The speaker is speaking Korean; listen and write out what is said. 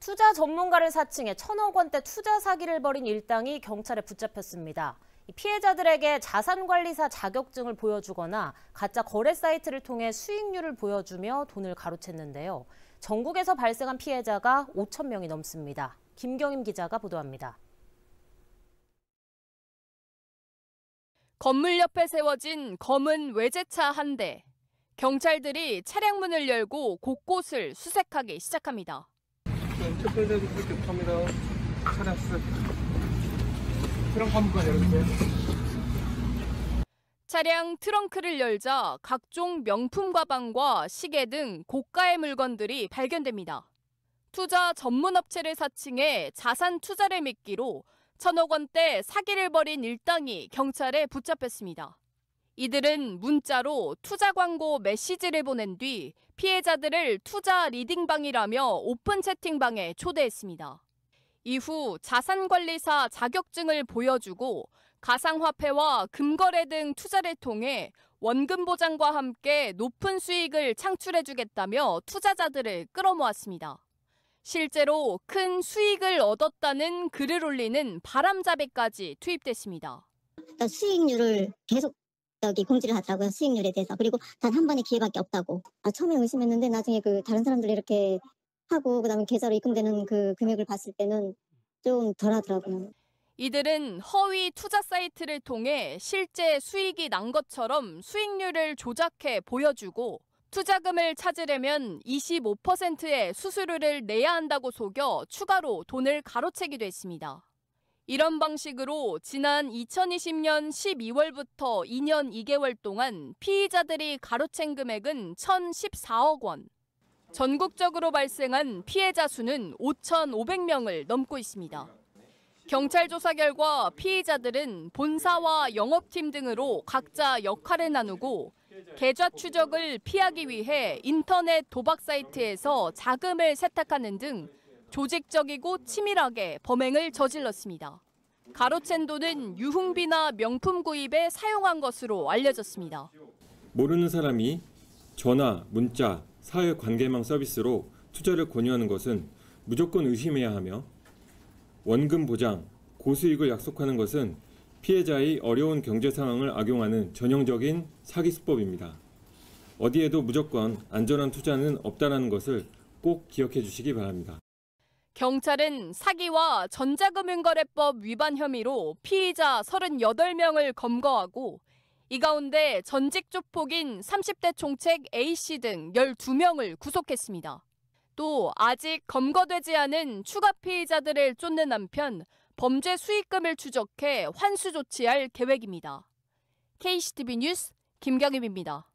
투자 전문가를 사칭해 천억 원대 투자 사기를 벌인 일당이 경찰에 붙잡혔습니다. 피해자들에게 자산관리사 자격증을 보여주거나 가짜 거래 사이트를 통해 수익률을 보여주며 돈을 가로챘는데요. 전국에서 발생한 피해자가 5천 명이 넘습니다. 김경임 기자가 보도합니다. 건물 옆에 세워진 검은 외제차 한 대. 경찰들이 차량문을 열고 곳곳을 수색하기 시작합니다. 차량 트렁크 를 열자 각종 명품 가방과 시계 등 고가의 물건들이 발견됩니다. 투자 전문 업체를 사칭해 자산 투자를 미끼로 천억 원대 사기를 벌인 일당이 경찰에 붙잡혔습니다. 이들은 문자로 투자 광고 메시지를 보낸 뒤 피해자들을 투자 리딩방이라며 오픈 채팅방에 초대했습니다. 이후 자산관리사 자격증을 보여주고 가상화폐와 금거래 등 투자를 통해 원금 보장과 함께 높은 수익을 창출해주겠다며 투자자들을 끌어모았습니다. 실제로 큰 수익을 얻었다는 글을 올리는 바람잡이까지 투입됐습니다. 수익률을 계속 여기 공지를 하더라고요. 수익률에 대해서. 그리고 단 한 번의 기회밖에 없다고. 아, 처음에 의심했는데 나중에 그 다른 사람들 이렇게 하고 그다음에 계좌로 입금되는 그 금액을 봤을 때는 좀 덜하더라고요. 이들은 허위 투자 사이트를 통해 실제 수익이 난 것처럼 수익률을 조작해 보여주고 투자금을 찾으려면 25%의 수수료를 내야 한다고 속여 추가로 돈을 가로채기도 했습니다. 이런 방식으로 지난 2020년 12월부터 2년 2개월 동안 피의자들이 가로챈 금액은 1,014억 원. 전국적으로 발생한 피해자 수는 5,500명을 넘고 있습니다. 경찰 조사 결과 피의자들은 본사와 영업팀 등으로 각자 역할을 나누고 계좌 추적을 피하기 위해 인터넷 도박 사이트에서 자금을 세탁하는 등 조직적이고 치밀하게 범행을 저질렀습니다. 가로챈 돈은 유흥비나 명품 구입에 사용한 것으로 알려졌습니다. 모르는 사람이 전화, 문자, 사회 관계망 서비스로 투자를 권유하는 것은 무조건 의심해야 하며 원금 보장, 고수익을 약속하는 것은 피해자의 어려운 경제 상황을 악용하는 전형적인 사기 수법입니다. 어디에도 무조건 안전한 투자는 없다는 것을 꼭 기억해 주시기 바랍니다. 경찰은 사기와 전자금융거래법 위반 혐의로 피의자 38명을 검거하고 이 가운데 전직 조폭인 30대 총책 A씨 등 12명을 구속했습니다. 또 아직 검거되지 않은 추가 피의자들을 쫓는 한편 범죄 수익금을 추적해 환수 조치할 계획입니다. KCTV 뉴스 김경임입니다.